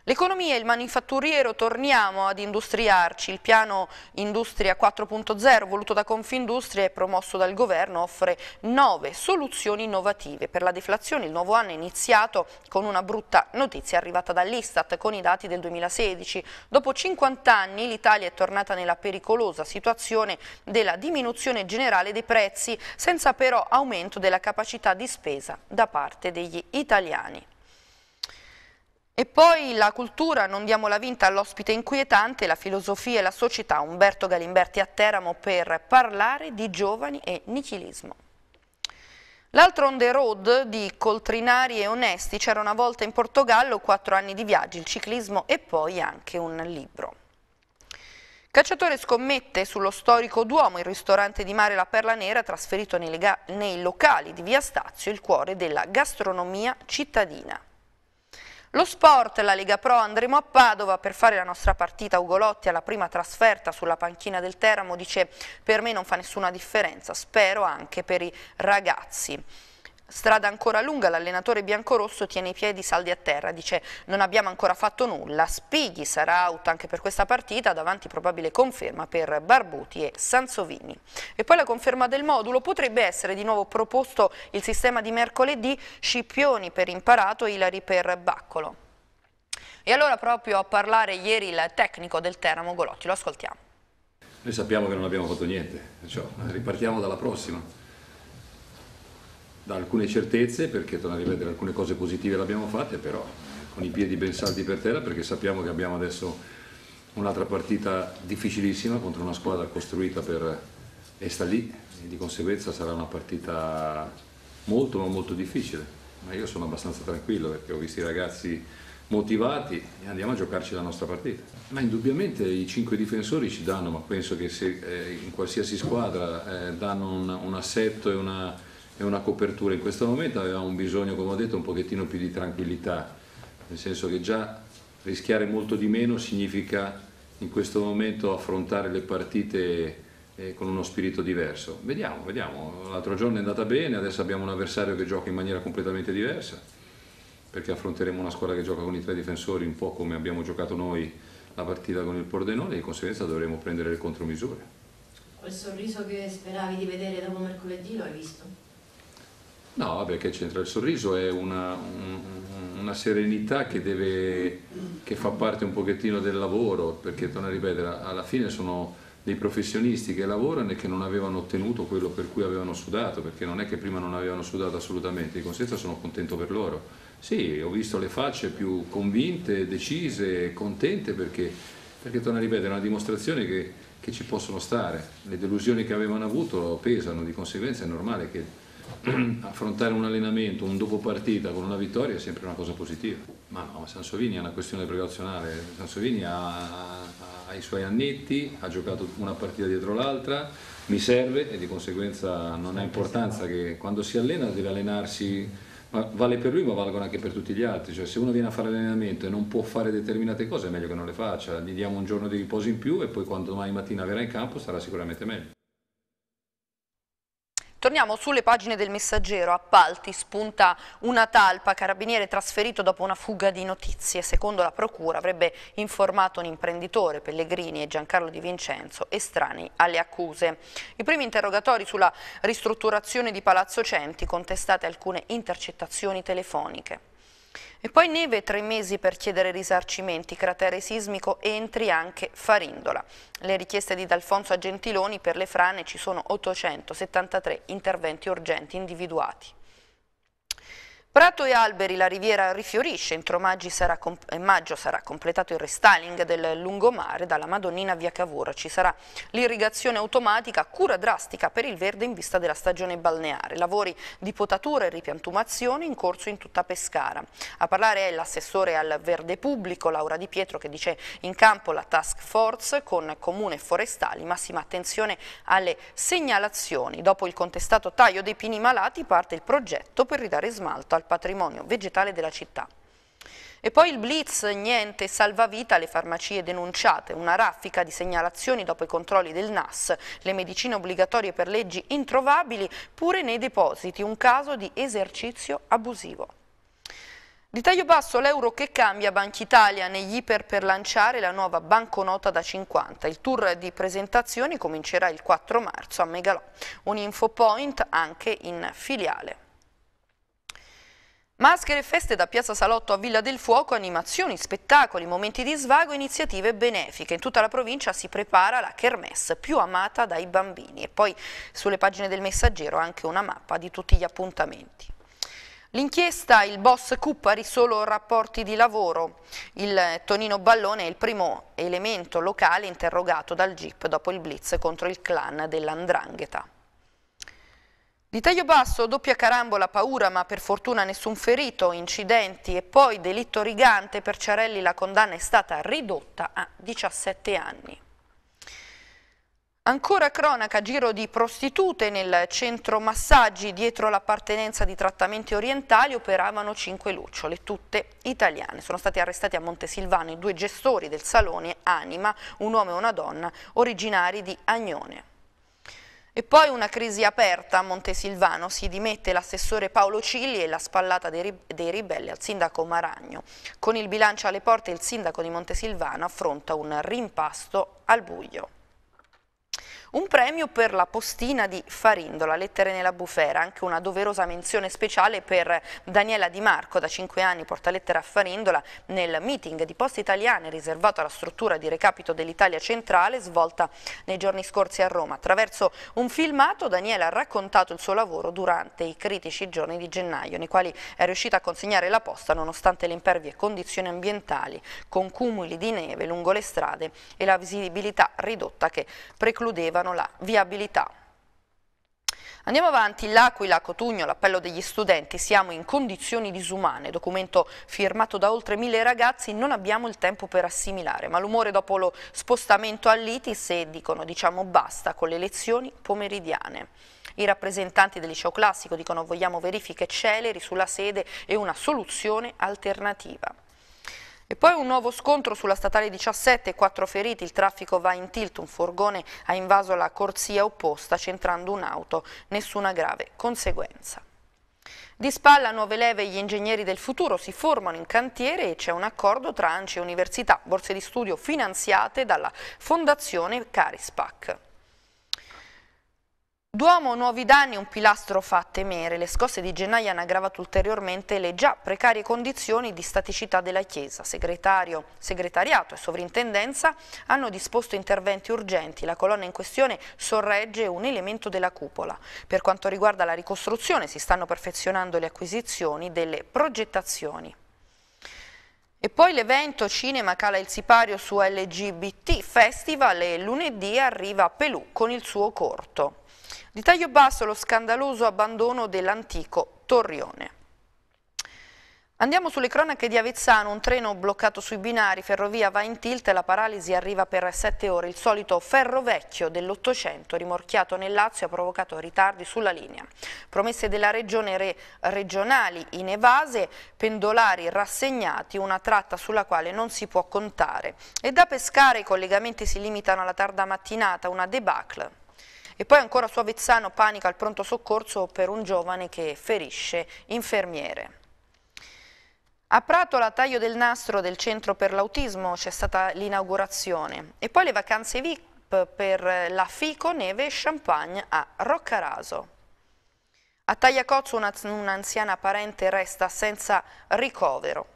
L'economia e il manifatturiero torniamo ad industriarci. Il piano Industria 4.0 voluto da Confindustria e promosso dal governo offre nove soluzioni innovative. Per la deflazione il nuovo anno è iniziato con una brutta notizia arrivata dall'Istat con i dati del 2016. Dopo 50 anni l'Italia è tornata nella pericolosa situazione della diminuzione generale dei prezzi senza però aumento della capacità di spesa da parte degli italiani. E poi la cultura, non diamo la vinta all'ospite inquietante, la filosofia e la società, Umberto Galimberti a Teramo per parlare di giovani e nichilismo. L'altro on the road di Coltrinari e Onesti c'era una volta in Portogallo, quattro anni di viaggi, il ciclismo e poi anche un libro. Cacciatore scommette sullo storico Duomo, il ristorante di mare La Perla Nera, trasferito nei, nei locali di Via Stazio, il cuore della gastronomia cittadina. Lo sport, la Lega Pro, andremo a Padova per fare la nostra partita. Ugolotti alla prima trasferta sulla panchina del Teramo dice per me non fa nessuna differenza, spero anche per i ragazzi. Strada ancora lunga, l'allenatore biancorosso tiene i piedi saldi a terra, dice non abbiamo ancora fatto nulla, Spighi sarà out anche per questa partita, davanti probabile conferma per Barbuti e Sansovini. E poi la conferma del modulo, potrebbe essere di nuovo proposto il sistema di mercoledì, Scipioni per Imparato, Ilari per Baccolo. E allora proprio a parlare ieri il tecnico del Teramo Golotti, lo ascoltiamo. Noi sappiamo che non abbiamo fatto niente, cioè ripartiamo dalla prossima da alcune certezze, perché torno a rivedere alcune cose positive le abbiamo fatte, però con i piedi ben saldi per terra, perché sappiamo che abbiamo adesso un'altra partita difficilissima contro una squadra costruita per e sta lì, e di conseguenza sarà una partita molto ma molto difficile. Ma io sono abbastanza tranquillo perché ho visto i ragazzi motivati e andiamo a giocarci la nostra partita. Ma indubbiamente i cinque difensori ci danno, ma penso che se, eh, in qualsiasi squadra eh, danno un, un assetto e una e una copertura. In questo momento avevamo un bisogno, come ho detto, un pochettino più di tranquillità, nel senso che già rischiare molto di meno significa in questo momento affrontare le partite eh, con uno spirito diverso. Vediamo, vediamo. L'altro giorno è andata bene, adesso abbiamo un avversario che gioca in maniera completamente diversa, perché affronteremo una squadra che gioca con i tre difensori un po' come abbiamo giocato noi la partita con il Pordenone e di conseguenza dovremo prendere le contromisure. Quel sorriso che speravi di vedere dopo mercoledì lo hai visto? No, vabbè, che c'entra il sorriso, è una, un, una serenità che, deve, che, fa parte un pochettino del lavoro, perché, torno a ripetere, alla fine sono dei professionisti che lavorano e che non avevano ottenuto quello per cui avevano sudato, perché non è che prima non avevano sudato assolutamente, di conseguenza sono contento per loro. Sì, ho visto le facce più convinte, decise, contente, perché, perché torno a ripetere, è una dimostrazione che, che ci possono stare. Le delusioni che avevano avuto pesano, di conseguenza è normale che affrontare un allenamento, un dopo partita con una vittoria è sempre una cosa positiva. Ma no, Sansovini è una questione precauzionale. Sansovini ha, ha i suoi annetti, ha giocato una partita dietro l'altra, mi serve e di conseguenza non ha importanza che quando si allena deve allenarsi vale per lui ma valgono anche per tutti gli altri, cioè se uno viene a fare allenamento e non può fare determinate cose è meglio che non le faccia, gli diamo un giorno di riposo in più e poi quando domani mattina verrà in campo sarà sicuramente meglio. Torniamo sulle pagine del messaggero, appalti, spunta una talpa, carabiniere trasferito dopo una fuga di notizie. Secondo la procura avrebbe informato un imprenditore, Pellegrini e Giancarlo Di Vincenzo, estranei alle accuse. I primi interrogatori sulla ristrutturazione di Palazzo Centi contestate alcune intercettazioni telefoniche. E poi neve, tre mesi per chiedere risarcimenti, cratere sismico, entri anche Farindola. Le richieste di D'Alfonso a Gentiloni per le frane ci sono 873 interventi urgenti individuati. Prato e alberi la riviera rifiorisce, entro sarà maggio sarà completato il restyling del lungomare, dalla Madonnina Via Cavour ci sarà l'irrigazione automatica, cura drastica per il verde in vista della stagione balneare, lavori di potatura e ripiantumazione in corso in tutta Pescara. A parlare è l'assessore al verde pubblico Laura Di Pietro che dice in campo la task force con comune e forestali, massima attenzione alle segnalazioni. Dopo il contestato taglio dei pini malati parte il progetto per ridare smalto al al patrimonio vegetale della città. E poi il blitz, niente, salvavita alle farmacie denunciate, una raffica di segnalazioni dopo i controlli del NAS, le medicine obbligatorie per leggi introvabili pure nei depositi, un caso di esercizio abusivo. Di taglio basso l'euro che cambia Banca Italia negli iper per lanciare la nuova banconota da 50. Il tour di presentazioni comincerà il 4 marzo a Megalò, un infopoint anche in filiale. Maschere e feste da Piazza Salotto a Villa del Fuoco, animazioni, spettacoli, momenti di svago e iniziative benefiche. In tutta la provincia si prepara la kermesse più amata dai bambini e poi sulle pagine del messaggero anche una mappa di tutti gli appuntamenti. L'inchiesta Il boss Cuppari solo rapporti di lavoro. Il Tonino Ballone è il primo elemento locale interrogato dal GIP dopo il blitz contro il clan dell'Andrangheta. Di taglio basso, doppia carambola, paura ma per fortuna nessun ferito, incidenti e poi delitto rigante per Ciarelli la condanna è stata ridotta a 17 anni. Ancora cronaca, giro di prostitute nel centro massaggi, dietro l'appartenenza di trattamenti orientali operavano cinque lucciole, tutte italiane. Sono stati arrestati a Montesilvano i due gestori del salone Anima, un uomo e una donna, originari di Agnone. E poi una crisi aperta a Montesilvano, si dimette l'assessore Paolo Cigli e la spallata dei, rib dei, ribelli al sindaco Maragno. Con il bilancio alle porte il sindaco di Montesilvano affronta un rimpasto al buio. Un premio per la postina di Farindola, Lettere nella bufera, anche una doverosa menzione speciale per Daniela Di Marco, da 5 anni portalettera a Farindola, nel meeting di Poste Italiane riservato alla struttura di recapito dell'Italia centrale svolta nei giorni scorsi a Roma. Attraverso un filmato Daniela ha raccontato il suo lavoro durante i critici giorni di gennaio, nei quali è riuscita a consegnare la posta nonostante le impervie condizioni ambientali, con cumuli di neve lungo le strade e la visibilità ridotta che precludeva valutano la viabilità. Andiamo avanti, l'Aquila, Cotugno, l'appello degli studenti, siamo in condizioni disumane, documento firmato da oltre mille ragazzi, non abbiamo il tempo per assimilare, ma l'umore dopo lo spostamento all'ITI se dicono diciamo basta con le lezioni pomeridiane. I rappresentanti del liceo classico dicono vogliamo verifiche celeri sulla sede e una soluzione alternativa. E poi un nuovo scontro sulla statale 17, quattro feriti, il traffico va in tilt, un furgone ha invaso la corsia opposta centrando un'auto, nessuna grave conseguenza. Di spalla nuove leve gli ingegneri del futuro si formano in cantiere e c'è un accordo tra ANCI e università, borse di studio finanziate dalla Fondazione Carispac. Duomo nuovi danni, un pilastro fa temere. Le scosse di gennaio hanno aggravato ulteriormente le già precarie condizioni di staticità della Chiesa. Segretario, segretariato e sovrintendenza hanno disposto interventi urgenti. La colonna in questione sorregge un elemento della cupola. Per quanto riguarda la ricostruzione si stanno perfezionando le acquisizioni delle progettazioni. E poi l'evento Cinema cala il sipario su LGBT Festival e lunedì arriva a Pelù con il suo corto. Di taglio basso lo scandaloso abbandono dell'antico Torrione. Andiamo sulle cronache di Avezzano, un treno bloccato sui binari, ferrovia va in tilt e la paralisi arriva per 7 ore. Il solito ferro vecchio dell'Ottocento rimorchiato nel Lazio ha provocato ritardi sulla linea. Promesse della regione re, regionali in evase, pendolari rassegnati, una tratta sulla quale non si può contare. E da pescare i collegamenti si limitano alla tarda mattinata, una debacle e poi ancora su Avezzano panica al pronto soccorso per un giovane che ferisce infermiere. A Prato la taglio del nastro del centro per l'autismo, c'è stata l'inaugurazione. E poi le vacanze VIP per la Fico, Neve e Champagne a Roccaraso. A Tagliacozzo un'anziana parente resta senza ricovero.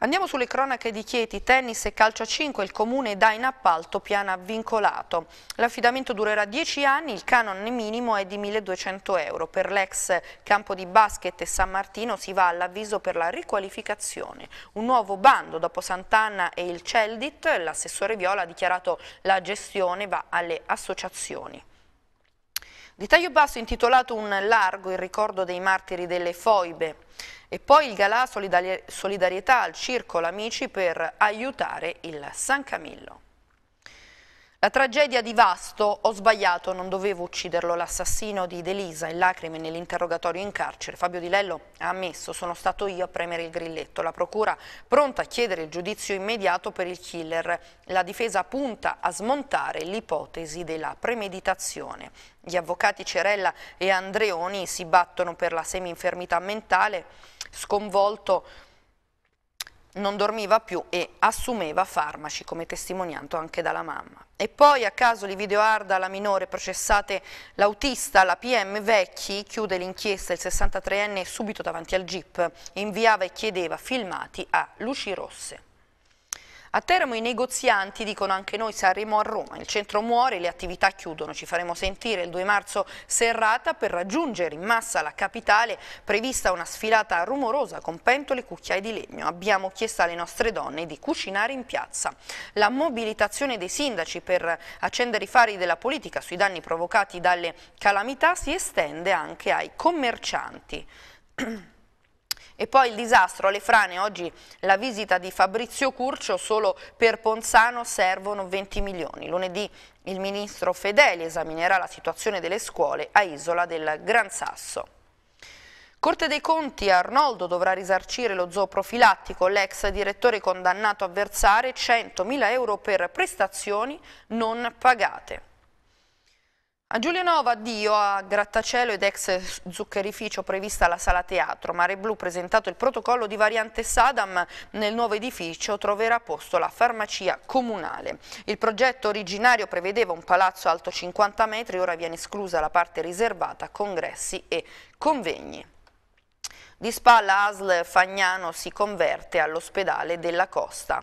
Andiamo sulle cronache di Chieti, tennis e calcio a 5, il comune dà in appalto piana vincolato. L'affidamento durerà 10 anni, il canone minimo è di 1200 euro. Per l'ex campo di basket e San Martino si va all'avviso per la riqualificazione. Un nuovo bando dopo Sant'Anna e il Celdit, l'assessore Viola ha dichiarato la gestione va alle associazioni. Di taglio basso intitolato Un largo in ricordo dei martiri delle foibe. E poi il galà solidarietà al Circolo Amici per aiutare il San Camillo. La tragedia di Vasto, ho sbagliato, non dovevo ucciderlo, l'assassino di Delisa in lacrime nell'interrogatorio in carcere. Fabio Di Lello ha ammesso, sono stato io a premere il grilletto. La procura pronta a chiedere il giudizio immediato per il killer. La difesa punta a smontare l'ipotesi della premeditazione. Gli avvocati Cerella e Andreoni si battono per la seminfermità mentale, sconvolto non dormiva più e assumeva farmaci, come testimoniato anche dalla mamma. E poi a caso di video arda la minore, processate l'autista, la PM Vecchi, chiude l'inchiesta, il 63enne subito davanti al GIP, inviava e chiedeva filmati a luci rosse. A Teramo i negozianti dicono anche noi saremo a Roma, il centro muore, le attività chiudono, ci faremo sentire il 2 marzo serrata per raggiungere in massa la capitale, prevista una sfilata rumorosa con pentole, e cucchiai di legno. Abbiamo chiesto alle nostre donne di cucinare in piazza. La mobilitazione dei sindaci per accendere i fari della politica sui danni provocati dalle calamità si estende anche ai commercianti. E poi il disastro alle frane, oggi la visita di Fabrizio Curcio, solo per Ponzano servono 20 milioni. Lunedì il ministro Fedeli esaminerà la situazione delle scuole a Isola del Gran Sasso. Corte dei Conti Arnoldo dovrà risarcire lo zoo profilattico, l'ex direttore condannato a versare 100.000 euro per prestazioni non pagate. A Giulianova addio a grattacielo ed ex zuccherificio prevista la sala teatro. Mare Blu presentato il protocollo di variante Sadam. Nel nuovo edificio troverà posto la farmacia comunale. Il progetto originario prevedeva un palazzo alto 50 metri, ora viene esclusa la parte riservata a congressi e convegni. Di spalla ASL Fagnano si converte all'ospedale della Costa.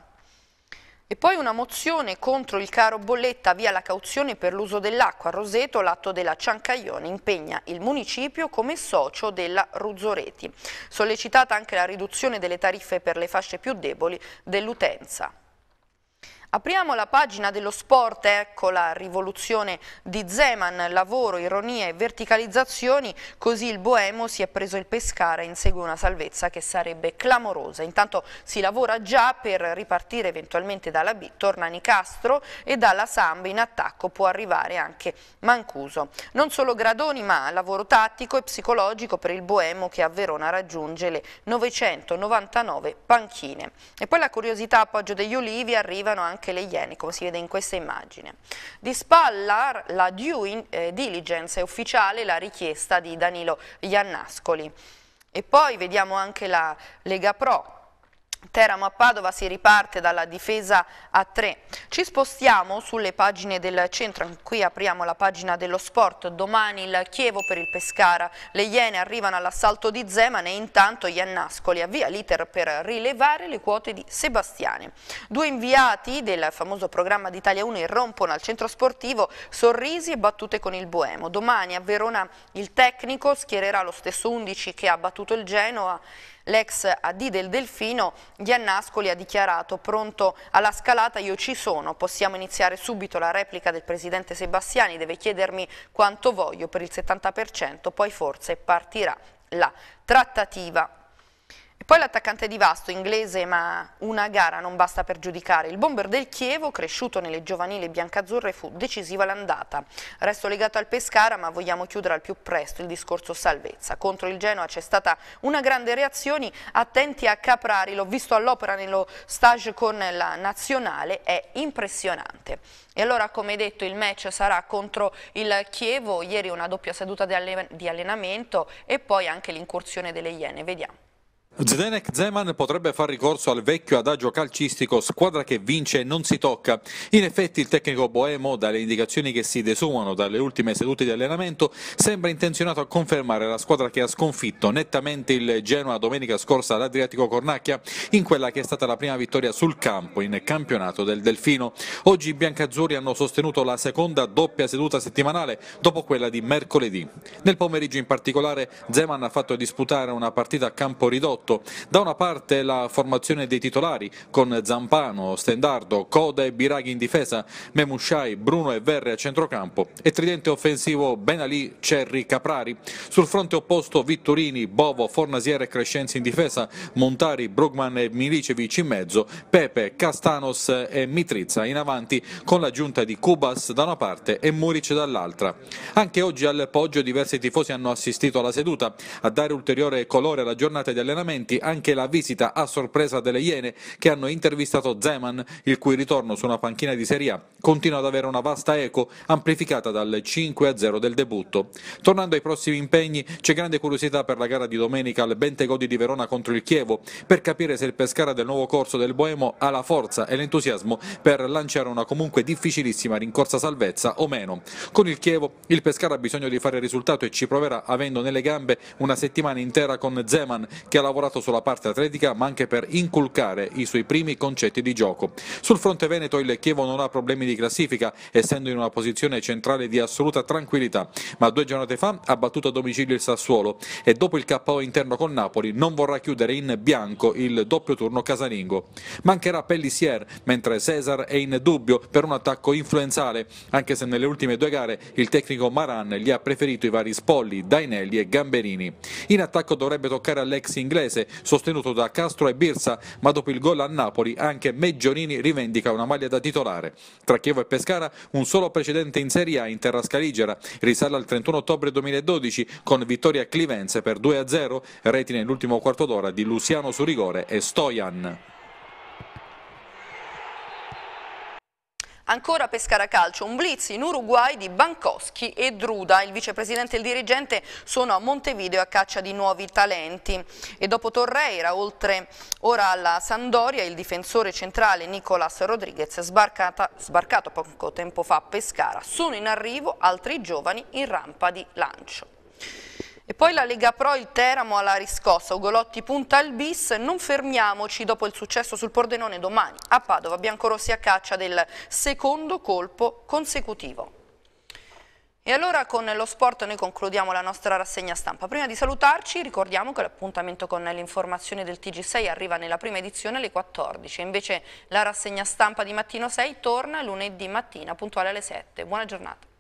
E poi una mozione contro il caro bolletta via la cauzione per l'uso dell'acqua a Roseto, l'atto della Ciancaglione impegna il municipio come socio della Ruzzoreti. Sollecitata anche la riduzione delle tariffe per le fasce più deboli dell'utenza. Apriamo la pagina dello sport, ecco la rivoluzione di Zeman, lavoro, ironia e verticalizzazioni, così il Boemo si è preso il pescare e insegue una salvezza che sarebbe clamorosa. Intanto si lavora già per ripartire eventualmente dalla B, torna Nicastro e dalla Samba in attacco può arrivare anche Mancuso. Non solo Gradoni ma lavoro tattico e psicologico per il Boemo che a Verona raggiunge le 999 panchine. E poi la curiosità appoggio degli Olivi arrivano anche anche le Iene, come si vede in questa immagine. Di spalla la due eh, diligence è ufficiale la richiesta di Danilo Iannascoli. E poi vediamo anche la Lega Pro, Teramo a Padova si riparte dalla difesa a 3. Ci spostiamo sulle pagine del centro, qui apriamo la pagina dello sport, domani il Chievo per il Pescara, le Iene arrivano all'assalto di Zeman e intanto Iannascoli avvia l'iter per rilevare le quote di Sebastiani. Due inviati del famoso programma d'Italia 1 irrompono al centro sportivo, sorrisi e battute con il Boemo. Domani a Verona il tecnico schiererà lo stesso 11 che ha battuto il Genoa, L'ex AD del Delfino, Giannascoli, ha dichiarato pronto alla scalata, io ci sono, possiamo iniziare subito la replica del presidente Sebastiani, deve chiedermi quanto voglio per il 70%, poi forse partirà la trattativa e poi l'attaccante di Vasto, inglese, ma una gara non basta per giudicare. Il bomber del Chievo, cresciuto nelle giovanili biancazzurre, fu decisiva l'andata. Resto legato al Pescara, ma vogliamo chiudere al più presto il discorso salvezza. Contro il Genoa c'è stata una grande reazione, attenti a Caprari, l'ho visto all'opera nello stage con la nazionale, è impressionante. E allora, come detto, il match sarà contro il Chievo, ieri una doppia seduta di allenamento e poi anche l'incursione delle Iene, vediamo. Zdenek Zeman potrebbe far ricorso al vecchio adagio calcistico squadra che vince e non si tocca. In effetti il tecnico Boemo, dalle indicazioni che si desumano dalle ultime sedute di allenamento, sembra intenzionato a confermare la squadra che ha sconfitto nettamente il Genoa domenica scorsa all'Adriatico Cornacchia in quella che è stata la prima vittoria sul campo in campionato del Delfino. Oggi i biancazzurri hanno sostenuto la seconda doppia seduta settimanale dopo quella di mercoledì. Nel pomeriggio in particolare Zeman ha fatto disputare una partita a campo ridotto 2018. Da una parte la formazione dei titolari con Zampano, Stendardo, Coda e Biraghi in difesa, Memusciai, Bruno e Verre a centrocampo e tridente offensivo Benalì, Cerri, Caprari. Sul fronte opposto Vittorini, Bovo, Fornasiere e Crescenzi in difesa, Montari, Brugman e Milicevic in mezzo, Pepe, Castanos e Mitrizza in avanti con l'aggiunta di Cubas da una parte e Muric dall'altra. Anche oggi al Poggio diversi tifosi hanno assistito alla seduta. A dare ulteriore colore alla giornata di allenamento cambiamenti, anche la visita a sorpresa delle Iene che hanno intervistato Zeman, il cui ritorno su una panchina di Serie A continua ad avere una vasta eco amplificata dal 5-0 del debutto. Tornando ai prossimi impegni, c'è grande curiosità per la gara di domenica al Bentegodi di Verona contro il Chievo, per capire se il Pescara del nuovo corso del Boemo ha la forza e l'entusiasmo per lanciare una comunque difficilissima rincorsa salvezza o meno. Con il Chievo il Pescara ha bisogno di fare risultato e ci proverà avendo nelle gambe una settimana intera con Zeman che ha lavorato lavorato sulla parte atletica ma anche per inculcare i suoi primi concetti di gioco. Sul fronte veneto il Chievo non ha problemi di classifica, essendo in una posizione centrale di assoluta tranquillità, ma due giornate fa ha battuto a domicilio il Sassuolo e dopo il KO interno con Napoli non vorrà chiudere in bianco il doppio turno casalingo. Mancherà Pellissier, mentre Cesar è in dubbio per un attacco influenzale, anche se nelle ultime due gare il tecnico Maran gli ha preferito i vari Spolli, Dainelli e Gamberini. In attacco dovrebbe toccare all'ex inglese pugliese, sostenuto da Castro e Birsa, ma dopo il gol a Napoli anche Meggiorini rivendica una maglia da titolare. Tra Chievo e Pescara un solo precedente in Serie A in terra scaligera, risale al 31 ottobre 2012 con vittoria clivense per 2-0, reti nell'ultimo quarto d'ora di Luciano su rigore e Stojan. Ancora Pescara Calcio, un blitz in Uruguay di Bankowski e Druda. Il vicepresidente e il dirigente sono a Montevideo a caccia di nuovi talenti. E dopo Torreira, oltre ora alla Sandoria, il difensore centrale Nicolas Rodriguez sbarcata, sbarcato poco tempo fa a Pescara. Sono in arrivo altri giovani in rampa di lancio. E poi la Lega Pro il Teramo alla riscossa, Ugolotti punta al bis, non fermiamoci dopo il successo sul Pordenone domani. A Padova Biancorossi a caccia del secondo colpo consecutivo. E allora con lo sport noi concludiamo la nostra rassegna stampa. Prima di salutarci ricordiamo che l'appuntamento con l'informazione del TG6 arriva nella prima edizione alle 14. Invece la rassegna stampa di mattino 6 torna lunedì mattina puntuale alle 7. Buona giornata.